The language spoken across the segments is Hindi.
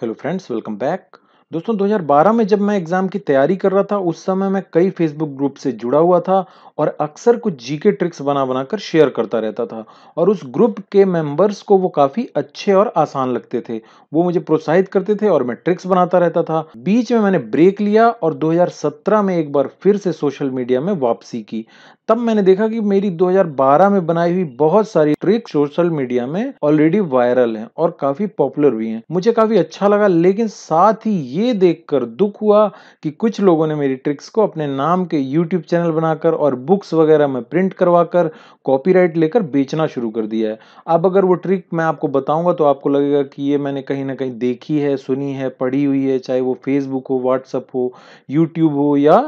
हेलो फ्रेंड्स वेलकम बैक दोस्तों 2012 में जब मैं एग्ज़ाम की तैयारी कर रहा था उस समय मैं कई फेसबुक ग्रुप से जुड़ा हुआ था और अक्सर कुछ जीके ट्रिक्स बना बनाकर शेयर करता रहता था और उस ग्रुप के मेंबर्स को वो काफ़ी अच्छे और आसान लगते थे वो मुझे प्रोत्साहित करते थे और मैं ट्रिक्स बनाता रहता था बीच में मैंने ब्रेक लिया और दो में एक बार फिर से सोशल मीडिया में वापसी की तब मैंने देखा कि मेरी 2012 में बनाई हुई बहुत सारी ट्रिक सोशल मीडिया में ऑलरेडी वायरल हैं और काफी पॉपुलर भी हैं मुझे काफी अच्छा लगा लेकिन साथ ही ये देखकर दुख हुआ कि कुछ लोगों ने मेरी ट्रिक्स को अपने नाम के यूट्यूब चैनल बनाकर और बुक्स वगैरह में प्रिंट करवा कर कॉपीराइट लेकर बेचना शुरू कर दिया है अब अगर वो ट्रिक मैं आपको बताऊंगा तो आपको लगेगा कि ये मैंने कहीं ना कहीं देखी है सुनी है पढ़ी हुई है चाहे वो फेसबुक हो व्हाट्सअप हो यूट्यूब हो या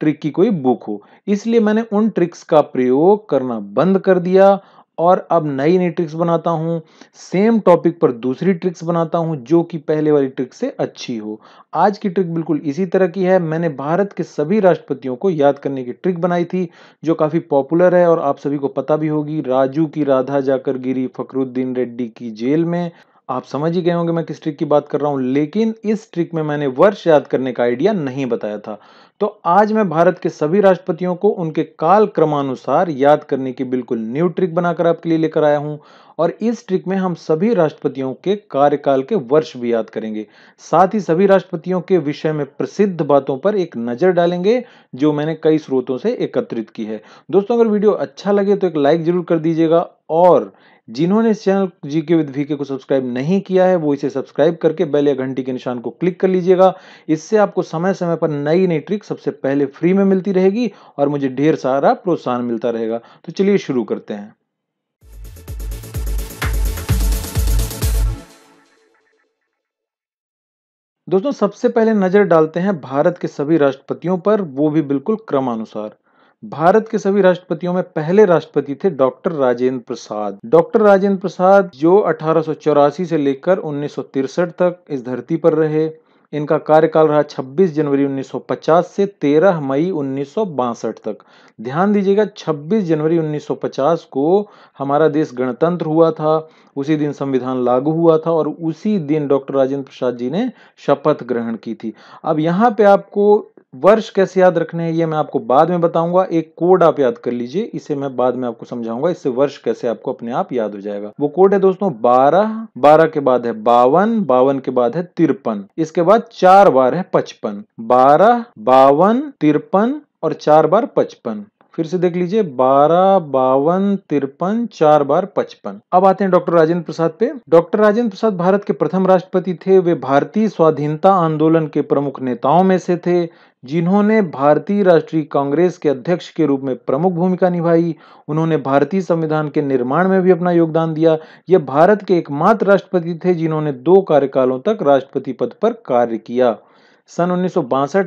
ट्रिक की कोई बुक हो इसलिए मैंने उन ट्रिक्स का प्रयोग करना बंद कर दिया और अब नई नई ट्रिक्स बनाता हूँ सेम टॉपिक पर दूसरी ट्रिक्स बनाता हूँ जो कि पहले वाली ट्रिक से अच्छी हो आज की ट्रिक बिल्कुल इसी तरह की है मैंने भारत के सभी राष्ट्रपतियों को याद करने की ट्रिक बनाई थी जो काफ़ी पॉपुलर है और आप सभी को पता भी होगी राजू की राधा जाकर गिरी फकरुद्दीन रेड्डी की जेल में आप समझ ही गए होंगे मैं किस ट्रिक की बात कर रहा हूं लेकिन इस ट्रिक में मैंने वर्ष याद करने का आइडिया नहीं बताया था तो आज मैं भारत के सभी राष्ट्रपतियों को उनके काल क्रमानुसार याद करने की बिल्कुल न्यू ट्रिक बनाकर आपके लिए लेकर आया हूं और इस ट्रिक में हम सभी राष्ट्रपतियों के कार्यकाल के वर्ष भी याद करेंगे साथ ही सभी राष्ट्रपतियों के विषय में प्रसिद्ध बातों पर एक नज़र डालेंगे जो मैंने कई स्रोतों से एकत्रित की है दोस्तों अगर वीडियो अच्छा लगे तो एक लाइक जरूर कर दीजिएगा और जिन्होंने इस चैनल जीके विद वीके को सब्सक्राइब नहीं किया है वो इसे सब्सक्राइब करके बेल या घंटी के निशान को क्लिक कर लीजिएगा इससे आपको समय समय पर नई नई ट्रिक सबसे पहले फ्री में मिलती रहेगी और मुझे ढेर सारा प्रोत्साहन मिलता रहेगा तो चलिए शुरू करते हैं दोस्तों सबसे पहले नजर डालते हैं भारत के सभी राष्ट्रपतियों पर वो भी बिल्कुल क्रमानुसार भारत के सभी राष्ट्रपतियों में पहले राष्ट्रपति थे डॉक्टर राजेंद्र प्रसाद डॉक्टर राजेंद्र प्रसाद जो अठारह से लेकर उन्नीस तक इस धरती पर रहे इनका कार्यकाल रहा 26 जनवरी 1950 से 13 मई उन्नीस तक ध्यान दीजिएगा 26 जनवरी 1950 को हमारा देश गणतंत्र हुआ था उसी दिन संविधान लागू हुआ था और उसी दिन डॉक्टर राजेंद्र प्रसाद जी ने शपथ ग्रहण की थी अब यहाँ पे आपको वर्ष कैसे याद रखने हैं ये मैं आपको बाद में बताऊंगा एक कोड आप याद कर लीजिए इसे मैं बाद में आपको समझाऊंगा इससे वर्ष कैसे आपको अपने आप याद हो जाएगा वो कोड है दोस्तों बारह बारह के बाद है बावन बावन के बाद है तिरपन इसके बाद चार बार है पचपन बारह बावन तिरपन और चार बार पचपन फिर से देख लीजिए बारह बावन तिरपन चार बार पचपन अब आते हैं डॉक्टर राजेंद्र प्रसाद पे डॉक्टर राजेंद्र प्रसाद भारत के प्रथम राष्ट्रपति थे वे भारतीय स्वाधीनता आंदोलन के प्रमुख नेताओं में से थे जिन्होंने भारतीय राष्ट्रीय कांग्रेस के अध्यक्ष के रूप में प्रमुख भूमिका निभाई उन्होंने भारतीय संविधान के निर्माण में भी अपना योगदान दिया ये भारत के एकमात्र राष्ट्रपति थे जिन्होंने दो कार्यकालों तक राष्ट्रपति पद पर कार्य किया सन उन्नीस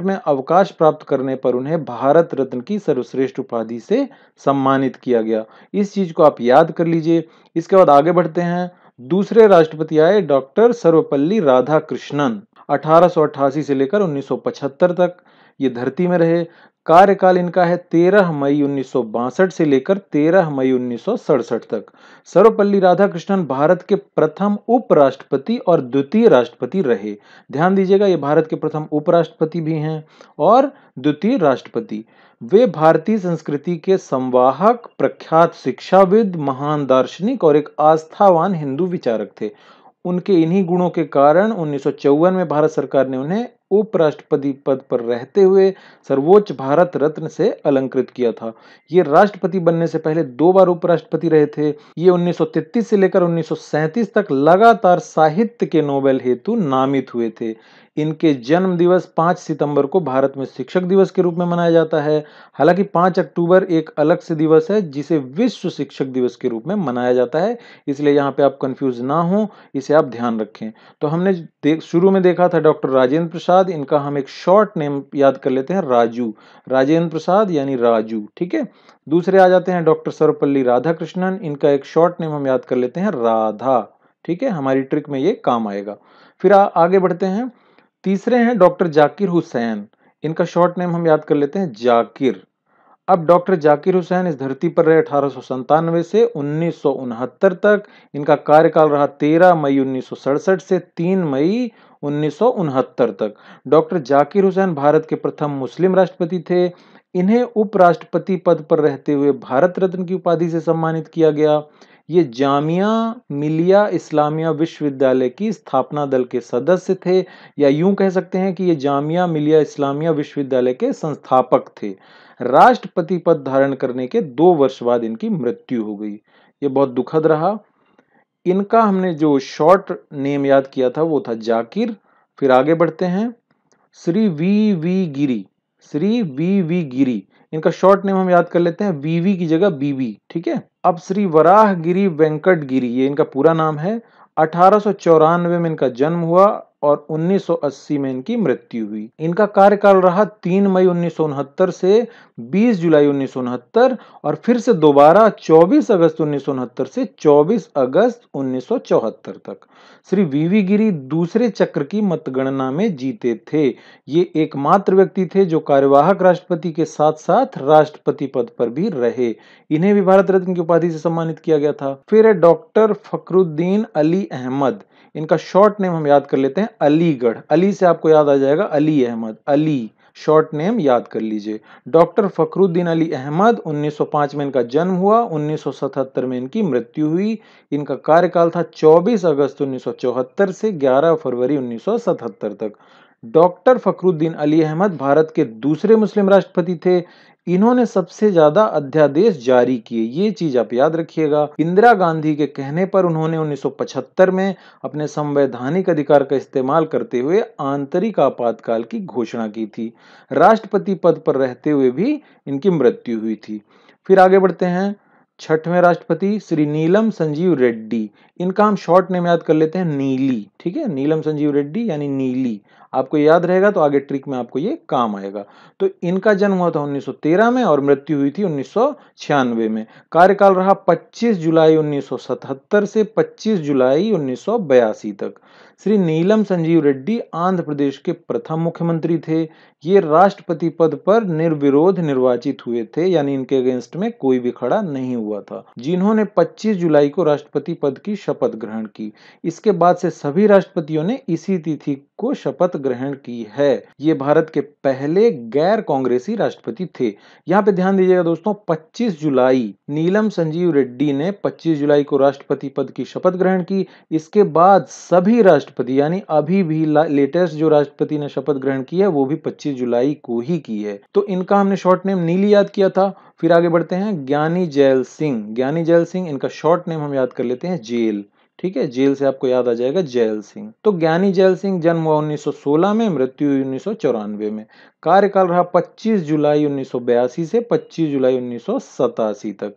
में अवकाश प्राप्त करने पर उन्हें भारत रत्न की सर्वश्रेष्ठ उपाधि से सम्मानित किया गया इस चीज को आप याद कर लीजिए इसके बाद आगे बढ़ते हैं दूसरे राष्ट्रपति आए डॉक्टर सर्वपल्ली राधाकृष्णन अठारह से लेकर 1975 तक ये धरती में रहे कार्यकाल इनका है 13 मई उन्नीस से लेकर 13 मई उन्नीस तक सर्वपल्ली राधाकृष्णन भारत के प्रथम उपराष्ट्रपति और द्वितीय राष्ट्रपति रहे ध्यान दीजिएगा ये भारत के प्रथम उपराष्ट्रपति भी हैं और द्वितीय राष्ट्रपति वे भारतीय संस्कृति के संवाहक प्रख्यात शिक्षाविद महान दार्शनिक और एक आस्थावान हिंदू विचारक थे उनके इन्हीं गुणों के कारण उन्नीस में भारत सरकार ने उन्हें उपराष्ट्रपति पद पर रहते हुए सर्वोच्च भारत रत्न से अलंकृत किया था ये राष्ट्रपति बनने से पहले दो बार उपराष्ट्रपति रहे थे ये 1933 से लेकर 1937 तक लगातार साहित्य के नोबेल हेतु नामित हुए थे इनके जन्म दिवस पाँच सितंबर को भारत में शिक्षक दिवस के रूप में मनाया जाता है हालांकि पाँच अक्टूबर एक अलग से दिवस है जिसे विश्व शिक्षक दिवस के रूप में मनाया जाता है इसलिए यहाँ पे आप कंफ्यूज ना हो इसे आप ध्यान रखें तो हमने शुरू में देखा था डॉक्टर राजेंद्र प्रसाद इनका हम एक शॉर्ट नेम याद कर लेते हैं राजू राजेंद्र प्रसाद यानी राजू ठीक है दूसरे आ जाते हैं डॉक्टर सर्वपल्ली राधाकृष्णन इनका एक शॉर्ट नेम हम याद कर लेते हैं राधा ठीक है हमारी ट्रिक में ये काम आएगा फिर आ, आगे बढ़ते हैं तीसरे हैं डॉक्टर जाकिर हुसैन इनका शॉर्ट नेम हम याद कर लेते हैं जाकिर अब डॉक्टर जाकिर हुसैन इस धरती पर रहे अठारह से उन्नीस तक इनका कार्यकाल रहा 13 मई उन्नीस से 3 मई उन्नीस तक डॉक्टर जाकिर हुसैन भारत के प्रथम मुस्लिम राष्ट्रपति थे इन्हें उपराष्ट्रपति पद पर रहते हुए भारत रत्न की उपाधि से सम्मानित किया गया ये जामिया मिलिया इस्लामिया विश्वविद्यालय की स्थापना दल के सदस्य थे या यूं कह सकते हैं कि ये जामिया मिलिया इस्लामिया विश्वविद्यालय के संस्थापक थे राष्ट्रपति पद धारण करने के दो वर्ष बाद इनकी मृत्यु हो गई ये बहुत दुखद रहा इनका हमने जो शॉर्ट नेम याद किया था वो था जाकिर फिर आगे बढ़ते हैं Shri V V Giri Shri V V Giri इनका शॉर्ट नेम हम याद कर लेते हैं वीवी की जगह बीवी ठीक है अब श्री वराह गिरी वेंकट गिरी ये इनका पूरा नाम है अठारह में इनका जन्म हुआ और 1980 में इनकी मृत्यु हुई इनका कार्यकाल रहा 3 मई उन्नीस से 20 जुलाई उन्नीस और फिर से दोबारा 24 अगस्त उन्नीस से 24 अगस्त उन्नीस तक श्री वीवी गिरी दूसरे चक्र की मतगणना में जीते थे ये एकमात्र व्यक्ति थे जो कार्यवाहक राष्ट्रपति के साथ साथ राष्ट्रपति पद पर भी रहे इन्हें भी भारत रत्न की उपाधि से सम्मानित किया गया था फिर डॉक्टर फकरुद्दीन अली अहमद इनका शॉर्ट नेम हम याद कर लेते हैं अलीगढ़ अली से आपको याद आ जाएगा अली अहमद अली शॉर्ट नेम याद कर लीजिए डॉक्टर फखरुद्दीन अली अहमद 1905 में इनका जन्म हुआ 1977 में इनकी मृत्यु हुई इनका कार्यकाल था 24 अगस्त 1974 से 11 फरवरी 1977 तक डॉक्टर फखरुद्दीन अली अहमद भारत के दूसरे मुस्लिम राष्ट्रपति थे इन्होंने सबसे ज्यादा अध्यादेश जारी किए ये चीज आप याद रखिएगा इंदिरा गांधी के कहने पर उन्होंने 1975 में अपने संवैधानिक अधिकार का इस्तेमाल करते हुए आंतरिक आपातकाल की घोषणा की थी राष्ट्रपति पद पर रहते हुए भी इनकी मृत्यु हुई थी फिर आगे बढ़ते हैं छठवें राष्ट्रपति श्री नीलम संजीव रेड्डी इनका हम शॉर्ट नेम याद कर लेते हैं नीली ठीक है नीलम संजीव रेड्डी यानी नीली आपको याद रहेगा तो आगे ट्रिक में आपको ये काम आएगा तो इनका जन्म हुआ था 1913 में और मृत्यु हुई थी उन्नीस में कार्यकाल रहा 25 जुलाई 1977 से 25 जुलाई 1982 तक श्री नीलम संजीव रेड्डी आंध्र प्रदेश के प्रथम मुख्यमंत्री थे ये राष्ट्रपति पद पर निर्विरोध निर्वाचित हुए थे यानी इनके अगेंस्ट में कोई भी खड़ा नहीं हुआ था जिन्होंने 25 जुलाई को राष्ट्रपति पद की शपथ ग्रहण की इसके बाद से सभी राष्ट्रपतियों ने इसी तिथि को शपथ ग्रहण की है ये भारत के पहले गैर कांग्रेसी राष्ट्रपति थे यहाँ पे ध्यान दीजिएगा दोस्तों 25 जुलाई नीलम संजीव रेड्डी ने 25 जुलाई को राष्ट्रपति पद की शपथ ग्रहण की इसके बाद सभी राष्ट्रपति यानी अभी भी लेटेस्ट जो राष्ट्रपति ने शपथ ग्रहण की है वो भी पच्चीस 25 जुलाई को ही की है तो इनका हमने शॉर्ट नेम नीली याद किया था फिर आगे बढ़ते हैं ज्ञानी जैल सिंह ज्ञानी जैल सिंह इनका शॉर्ट नेम हम याद कर लेते हैं जेल ठीक है जेल से आपको याद आ जाएगा जैल सिंह तो ज्ञानी जैल सिंह जन्म हुआ 1916 में मृत्यु उन्नीस में कार्यकाल रहा 25 जुलाई 1982 से 25 जुलाई उन्नीस तक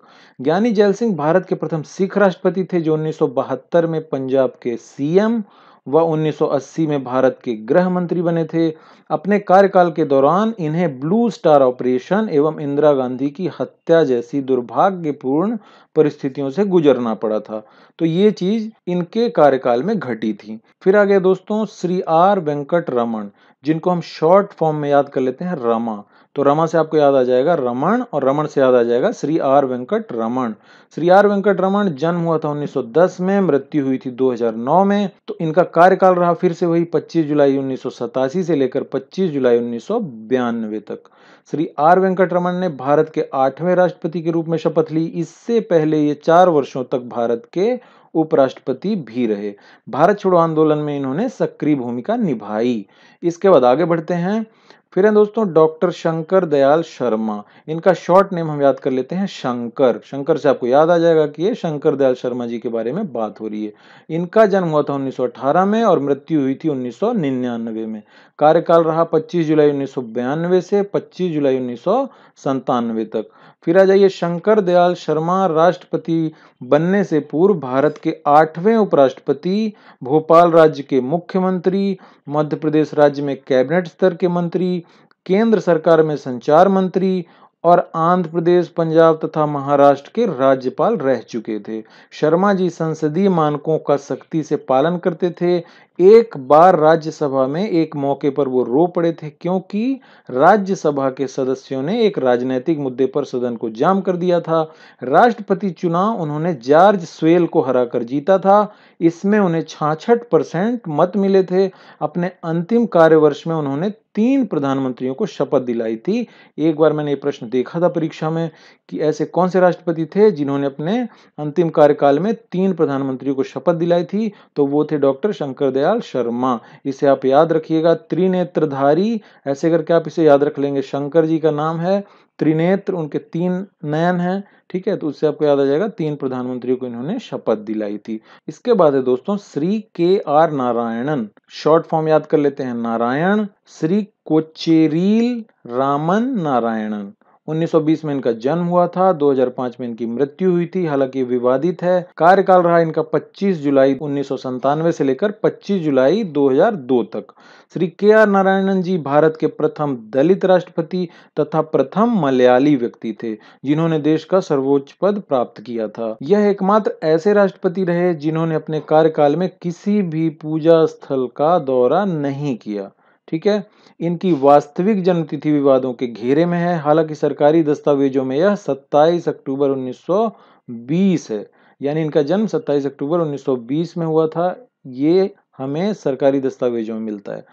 ज्ञानी जैल सिंह भारत के प्रथम सिख राष्ट्रपति थे जो 1972 में पंजाब के सीएम वह 1980 में भारत के गृह मंत्री बने थे अपने कार्यकाल के दौरान इन्हें ब्लू स्टार ऑपरेशन एवं इंदिरा गांधी की हत्या जैसी दुर्भाग्यपूर्ण परिस्थितियों से गुजरना पड़ा था तो ये चीज इनके कार्यकाल में घटी थी फिर आ गया दोस्तों श्री आर वेंकट रमन जिनको हम शॉर्ट फॉर्म में याद कर लेते हैं रमा तो रमा से आपको याद आ जाएगा रमन और रमन से याद आ जाएगा Shri R Venkataraman Shri R Venkataraman जन्म हुआ था 1910 में मृत्यु हुई थी 2009 में तो इनका कार्यकाल रहा फिर से वही 25 जुलाई उन्नीस से लेकर 25 जुलाई उन्नीस तक श्री आर वेंकट रमन ने भारत के आठवें राष्ट्रपति के रूप में शपथ ली इससे पहले ये चार वर्षों तक भारत के उपराष्ट्रपति भी रहे भारत छोड़ो आंदोलन में इन्होंने सक्रिय भूमिका निभाई इसके बाद आगे बढ़ते हैं फिर है दोस्तों डॉक्टर शंकर दयाल शर्मा इनका शॉर्ट नेम हम याद कर लेते हैं शंकर शंकर से आपको याद आ जाएगा कि ये शंकर दयाल शर्मा जी के बारे में बात हो रही है इनका जन्म हुआ था 1918 में और मृत्यु हुई थी 1999 में कार्यकाल रहा 25 जुलाई 1992 से 25 जुलाई उन्नीस तक फिर आ जाइए शंकर दयाल शर्मा राष्ट्रपति बनने से पूर्व भारत के आठवें उपराष्ट्रपति भोपाल राज्य के मुख्यमंत्री मध्य प्रदेश राज्य में कैबिनेट स्तर के मंत्री केंद्र सरकार में संचार मंत्री और आंध्र प्रदेश पंजाब तथा महाराष्ट्र के राज्यपाल रह चुके थे शर्मा जी संसदीय मानकों का सख्ती से पालन करते थे एक बार राज्यसभा में एक मौके पर वो रो पड़े थे क्योंकि राज्यसभा के सदस्यों ने एक राजनीतिक मुद्दे पर सदन को जाम कर दिया था राष्ट्रपति चुनाव उन्होंने जॉर्ज स्वेल को हराकर जीता था इसमें उन्हें छाछठ परसेंट मत मिले थे अपने अंतिम कार्यवर्ष में उन्होंने तीन प्रधानमंत्रियों को शपथ दिलाई थी एक बार मैंने ये प्रश्न देखा था परीक्षा में कि ऐसे कौन से राष्ट्रपति थे जिन्होंने अपने अंतिम कार्यकाल में तीन प्रधानमंत्रियों को शपथ दिलाई थी तो वो थे डॉक्टर शंकर दयाल दयाल शर्मा इसे आप याद रखिएगा त्रिनेत्रधारी ऐसे करके आप इसे याद रख लेंगे शंकर जी का नाम है त्रिनेत्र उनके तीन नयन हैं ठीक है तो उससे आपको याद आ जाएगा तीन प्रधानमंत्रियों को इन्होंने शपथ दिलाई थी इसके बाद है दोस्तों श्री के आर नारायणन शॉर्ट फॉर्म याद कर लेते हैं नारायण श्री कोचेरील रामन नारायणन 1920 में इनका जन्म हुआ था 2005 में इनकी मृत्यु हुई थी हालांकि विवादित है कार्यकाल रहा इनका 25 जुलाई उन्नीस से लेकर 25 जुलाई 2002 तक श्री के आर नारायणन जी भारत के प्रथम दलित राष्ट्रपति तथा प्रथम मलयाली व्यक्ति थे जिन्होंने देश का सर्वोच्च पद प्राप्त किया था यह एकमात्र ऐसे राष्ट्रपति रहे जिन्होंने अपने कार्यकाल में किसी भी पूजा स्थल का दौरा नहीं किया ठीक है इनकी वास्तविक जन्मतिथि विवादों के घेरे में है हालांकि सरकारी दस्तावेजों में यह 27 अक्टूबर 1920 है यानी इनका जन्म 27 अक्टूबर 1920 में हुआ था ये हमें सरकारी दस्तावेजों में मिलता है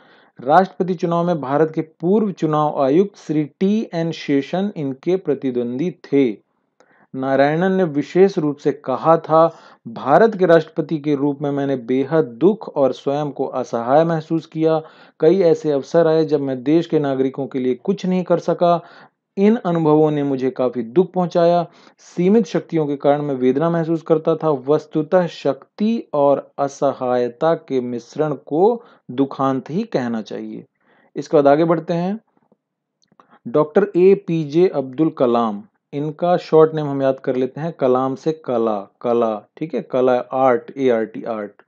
राष्ट्रपति चुनाव में भारत के पूर्व चुनाव आयुक्त श्री टी एन शेषन इनके प्रतिद्वंदी थे नारायणन ने विशेष रूप से कहा था भारत के राष्ट्रपति के रूप में मैंने बेहद दुख और स्वयं को असहाय महसूस किया कई ऐसे अवसर आए जब मैं देश के नागरिकों के लिए कुछ नहीं कर सका इन अनुभवों ने मुझे काफी दुख पहुंचाया सीमित शक्तियों के कारण मैं वेदना महसूस करता था वस्तुतः शक्ति और असहायता के मिश्रण को दुखांत ही कहना चाहिए इसके बाद आगे बढ़ते हैं doctor A P J Abdul Kalam इनका शॉर्ट नेम हम याद कर लेते हैं कलाम से कला कला ठीक है कला art A R T art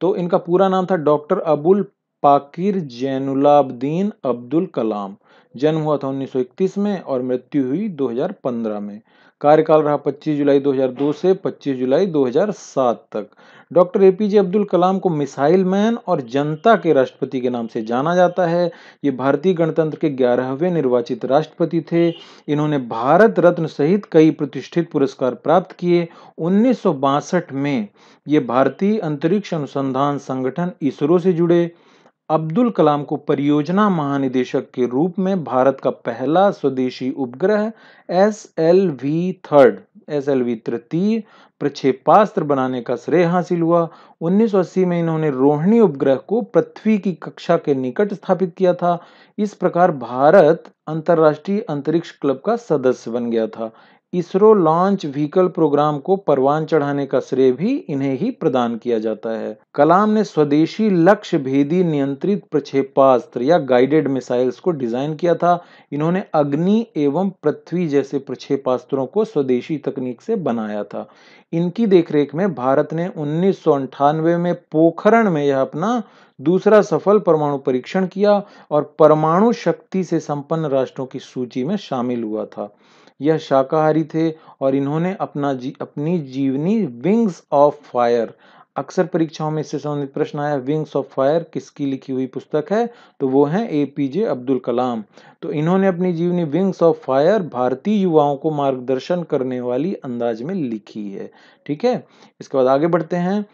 तो इनका पूरा नाम था डॉक्टर अबुल पाकिर जैनुलाब्दीन अब्दुल कलाम जन्म हुआ था 1931 में और मृत्यु हुई 2015 में कार्यकाल रहा 25 जुलाई 2002 से 25 जुलाई 2007 तक डॉक्टर एपीजे अब्दुल कलाम को मिसाइल मैन और जनता के राष्ट्रपति के नाम से जाना जाता है ये भारतीय गणतंत्र के ग्यारहवें निर्वाचित राष्ट्रपति थे इन्होंने भारत रत्न सहित कई प्रतिष्ठित पुरस्कार प्राप्त किए उन्नीस में ये भारतीय अंतरिक्ष अनुसंधान संगठन इसरो से जुड़े अब्दुल कलाम को परियोजना महानिदेशक के रूप में भारत का पहला स्वदेशी उपग्रह S L V third S L V तृतीय प्रक्षेपास्त्र बनाने का श्रेय हासिल हुआ 1980 में इन्होंने रोहिणी उपग्रह को पृथ्वी की कक्षा के निकट स्थापित किया था इस प्रकार भारत अंतर्राष्ट्रीय अंतरिक्ष क्लब का सदस्य बन गया था इसरो लॉन्च व्हीकल प्रोग्राम को परवान चढ़ाने का श्रेय भी इन्हें ही प्रदान किया जाता है कलाम ने स्वदेशी लक्ष्य भेदी नियंत्रित प्रक्षेपास्त्र या गाइडेड मिसाइल्स को डिजाइन किया था इन्होंने अग्नि एवं पृथ्वी जैसे प्रक्षेपास्त्रों को स्वदेशी तकनीक से बनाया था इनकी देखरेख में भारत ने उन्नीस में पोखरण में यह अपना दूसरा सफल परमाणु परीक्षण किया और परमाणु शक्ति से संपन्न राष्ट्रों की सूची में शामिल हुआ था यह शाकाहारी थे और इन्होंने अपना जी अपनी जीवनी विंग्स ऑफ फायर अक्सर परीक्षाओं में इससे संबंधित प्रश्न आया विंग्स ऑफ फायर किसकी लिखी हुई पुस्तक है तो वो है ए पी जे अब्दुल कलाम तो इन्होंने अपनी जीवनी विंग्स ऑफ फायर भारतीय युवाओं को मार्गदर्शन करने वाली अंदाज में लिखी है ठीक है इसके बाद आगे बढ़ते हैं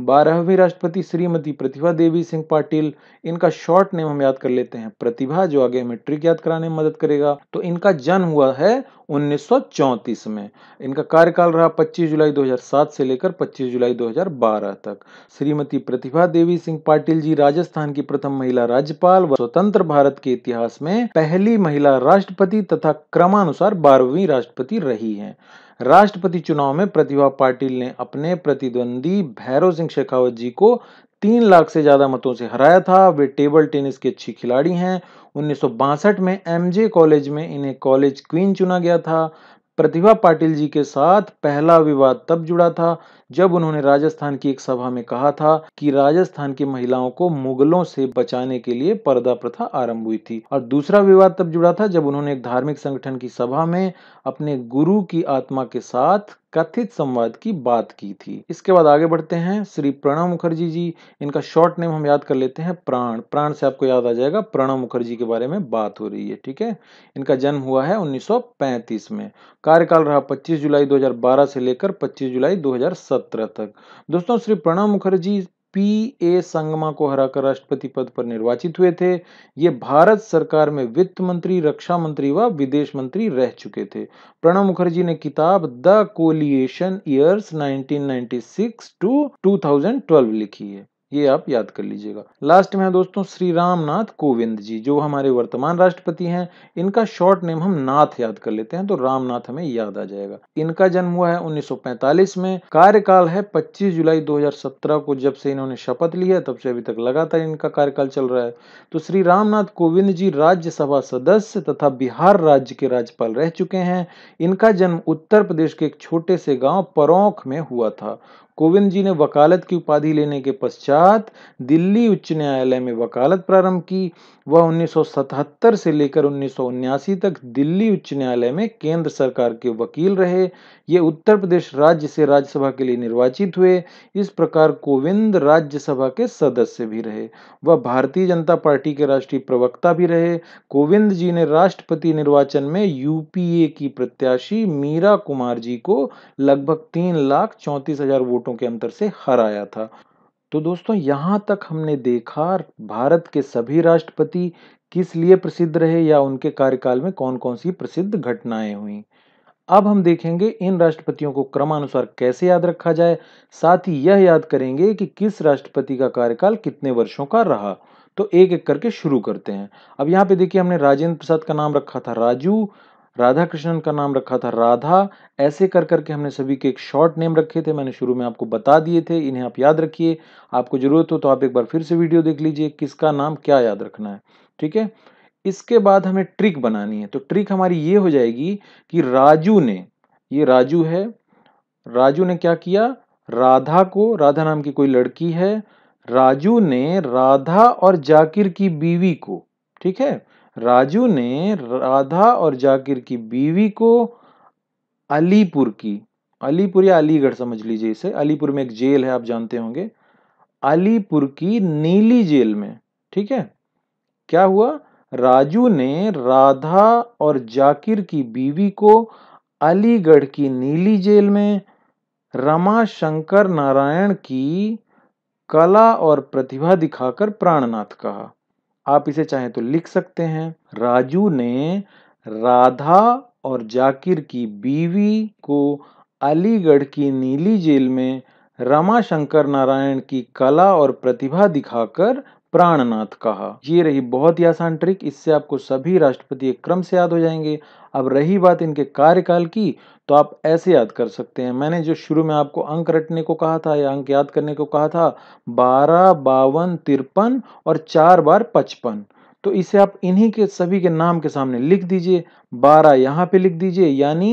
बारहवीं राष्ट्रपति श्रीमती प्रतिभा देवी सिंह पाटिल इनका शॉर्ट नेम हम याद कर लेते हैं प्रतिभा जो आगे मेट्रिक याद कराने में मदद करेगा तो इनका जन्म हुआ है 1934 में इनका कार्यकाल रहा 25 जुलाई 2007 से लेकर 25 जुलाई 2012 तक श्रीमती प्रतिभा देवी सिंह पाटिल जी राजस्थान की प्रथम महिला राज्यपाल व स्वतंत्र भारत के इतिहास में पहली महिला राष्ट्रपति तथा क्रमानुसार बारहवीं राष्ट्रपति रही है राष्ट्रपति चुनाव में प्रतिभा पाटिल ने अपने प्रतिद्वंदी भैरव सिंह शेखावत जी को तीन लाख से ज़्यादा मतों से हराया था वे टेबल टेनिस के अच्छी खिलाड़ी हैं उन्नीस में एमजे कॉलेज में इन्हें कॉलेज क्वीन चुना गया था प्रतिभा पाटिल जी के साथ पहला विवाद तब जुड़ा था जब उन्होंने राजस्थान की एक सभा में कहा था कि राजस्थान की महिलाओं को मुगलों से बचाने के लिए पर्दा प्रथा आरंभ हुई थी और दूसरा विवाद तब जुड़ा था जब उन्होंने एक धार्मिक संगठन की सभा में अपने गुरु की आत्मा के साथ कथित संवाद की बात की थी इसके बाद आगे बढ़ते हैं श्री प्रणब मुखर्जी जी इनका शॉर्ट नेम हम याद कर लेते हैं प्राण प्राण से आपको याद आ जाएगा प्रणब मुखर्जी के बारे में बात हो रही है ठीक है इनका जन्म हुआ है 1935 में कार्यकाल रहा 25 जुलाई 2012 से लेकर 25 जुलाई 2017 तक दोस्तों श्री प्रणब मुखर्जी पी ए संगमा को हराकर राष्ट्रपति पद पर निर्वाचित हुए थे ये भारत सरकार में वित्त मंत्री रक्षा मंत्री व विदेश मंत्री रह चुके थे प्रणब मुखर्जी ने किताब द कोलिएशन ईयर्स 1996 टू 2012 लिखी है ये आप याद कर लीजिएगा लास्ट में दोस्तों श्री रामनाथ कोविंद जी जो हमारे वर्तमान राष्ट्रपति हैं इनका शॉर्ट नेम हम नाथ याद कर लेते हैं तो रामनाथ हमें याद आ जाएगा इनका जन्म हुआ है 1945 में कार्यकाल है 25 जुलाई 2017 को जब से इन्होंने शपथ ली है तब से अभी तक लगातार इनका कार्यकाल चल रहा है तो श्री रामनाथ कोविंद जी राज्यसभा सदस्य तथा बिहार राज्य के राज्यपाल रह चुके हैं इनका जन्म उत्तर प्रदेश के एक छोटे से गाँव परोंख में हुआ था कोविंद जी ने वकालत की उपाधि लेने के पश्चात दिल्ली उच्च न्यायालय में वकालत प्रारंभ की वह 1977 से लेकर उन्नीस तक दिल्ली उच्च न्यायालय में केंद्र सरकार के वकील रहे ये उत्तर प्रदेश राज्य से राज्यसभा के लिए निर्वाचित हुए इस प्रकार कोविंद राज्यसभा के सदस्य भी रहे वह भारतीय जनता पार्टी के राष्ट्रीय प्रवक्ता भी रहे कोविंद जी ने राष्ट्रपति निर्वाचन में यूपीए की प्रत्याशी मीरा कुमार जी को लगभग तीन लाख चौंतीस हजार वोटों के अंतर से हराया था तो दोस्तों यहाँ तक हमने देखा भारत के सभी राष्ट्रपति किस लिए प्रसिद्ध रहे या उनके कार्यकाल में कौन कौन सी प्रसिद्ध घटनाएं हुई अब हम देखेंगे इन राष्ट्रपतियों को क्रमानुसार कैसे याद रखा जाए साथ ही यह याद करेंगे कि किस राष्ट्रपति का कार्यकाल कितने वर्षों का रहा तो एक एक करके शुरू करते हैं अब यहाँ पे देखिए हमने राजेंद्र प्रसाद का नाम रखा था राजू राधा कृष्णन का नाम रखा था राधा ऐसे कर करके हमने सभी के एक शॉर्ट नेम रखे थे मैंने शुरू में आपको बता दिए थे इन्हें आप याद रखिए आपको ज़रूरत हो तो आप एक बार फिर से वीडियो देख लीजिए किसका नाम क्या याद रखना है ठीक है इसके बाद हमें ट्रिक बनानी है तो ट्रिक हमारी ये हो जाएगी कि राजू ने ये राजू है राजू ने क्या किया राधा को राधा नाम की कोई लड़की है राजू ने राधा और जाकिर की बीवी को ठीक है राजू ने राधा और जाकिर की बीवी को अलीपुर की अलीपुर या अलीगढ़ समझ लीजिए इसे अलीपुर में एक जेल है आप जानते होंगे अलीपुर की नीली जेल में ठीक है क्या हुआ राजू ने राधा और जाकिर की बीवी को अलीगढ़ की नीली जेल में रमा शंकर नारायण की कला और प्रतिभा दिखाकर प्राणनाथ कहा आप इसे चाहें तो लिख सकते हैं राजू ने राधा और जाकिर की बीवी को अलीगढ़ की नीली जेल में रमाशंकर नारायण की कला और प्रतिभा दिखाकर प्राणनाथ कहा ये रही बहुत ही आसान ट्रिक इससे आपको सभी राष्ट्रपति एक क्रम से याद हो जाएंगे अब रही बात इनके कार्यकाल की तो आप ऐसे याद कर सकते हैं मैंने जो शुरू में आपको अंक रटने को कहा था या अंक याद करने को कहा था बारह बावन तिरपन और चार बार पचपन तो इसे आप इन्हीं के सभी के नाम के सामने लिख दीजिए बारह यहाँ पे लिख दीजिए यानी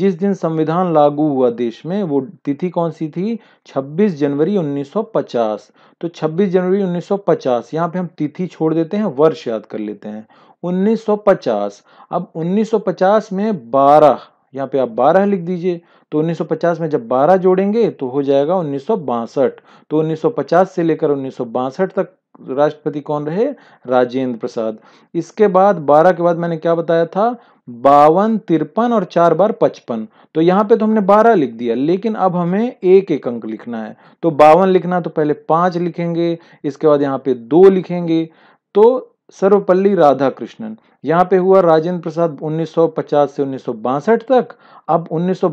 जिस दिन संविधान लागू हुआ देश में वो तिथि कौन सी थी 26 जनवरी 1950 तो 26 जनवरी 1950 यहाँ पे हम तिथि छोड़ देते हैं वर्ष याद कर लेते हैं 1950 अब 1950 में 12 यहाँ पे आप 12 लिख दीजिए तो 1950 में जब 12 जोड़ेंगे तो हो जाएगा उन्नीस तो 1950 से लेकर उन्नीस तक राष्ट्रपति कौन रहे राजेंद्र प्रसाद इसके बाद बारह के बाद मैंने क्या बताया था बावन तिरपन और चार बार पचपन तो यहां पे तो हमने बारह लिख दिया लेकिन अब हमें एक एक अंक लिखना है तो बावन लिखना तो पहले पांच लिखेंगे इसके बाद यहाँ पे दो लिखेंगे तो सर्वपल्ली राधा कृष्णन यहाँ पे हुआ राजेंद्र प्रसाद 1950 से उन्नीस तक अब उन्नीस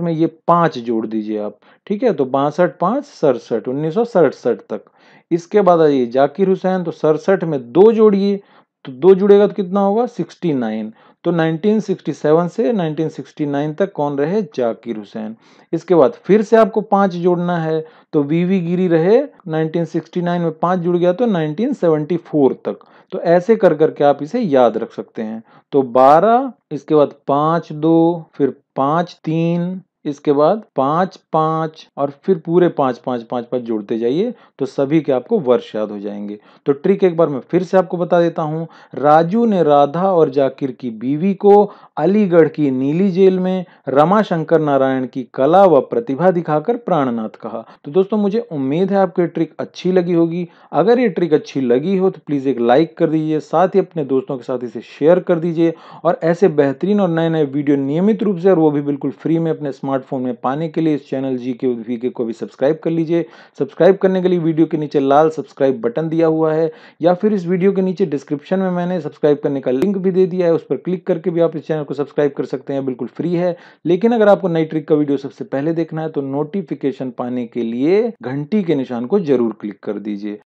में ये पांच जोड़ दीजिए आप ठीक है तो बासठ पांच सड़सठ उन्नीस तक इसके बाद आ जाइए जाकिर हुसैन तो सड़सठ में दो जोड़िए तो दो जुड़ेगा तो कितना होगा 69 तो 1967 से 1969 तक कौन रहे जाकिर हुसैन इसके बाद फिर से आपको पाँच जोड़ना है तो वीवी गिरी रहे 1969 में पाँच जुड़ गया तो 1974 तक तो ऐसे कर करके आप इसे याद रख सकते हैं तो 12 इसके बाद पाँच दो फिर पाँच तीन इसके बाद पांच पांच और फिर पूरे पांच पांच पांच पांच जोड़ते जाइए तो सभी के आपको वर्ष याद हो जाएंगे तो ट्रिक एक बार मैं फिर से आपको बता देता हूं राजू ने राधा और जाकिर की बीवी को अलीगढ़ की नीली जेल में रमाशंकर नारायण की कला व प्रतिभा दिखाकर प्राणनाथ कहा तो दोस्तों मुझे उम्मीद है ये ट्रिक अच्छी लगी होगी अगर ये ट्रिक अच्छी लगी हो तो प्लीज़ एक लाइक कर दीजिए साथ ही अपने दोस्तों के साथ इसे शेयर कर दीजिए और ऐसे बेहतरीन और नए नए वीडियो नियमित रूप से और वो भी बिल्कुल फ्री में अपने स्मार्ट स्मार्टफोन में पाने के लिए इस चैनल जी के वी को भी सब्सक्राइब कर लीजिए सब्सक्राइब करने के लिए वीडियो के नीचे लाल सब्सक्राइब बटन दिया हुआ है या फिर इस वीडियो के नीचे डिस्क्रिप्शन में मैंने सब्सक्राइब करने का लिंक भी दे दिया है उस पर क्लिक करके भी आप इस चैनल को सब्सक्राइब कर सकते हैं बिल्कुल फ्री है लेकिन अगर आपको नई ट्रिक का वीडियो सबसे पहले देखना है तो नोटिफिकेशन पाने के लिए घंटी के निशान को जरूर क्लिक कर दीजिए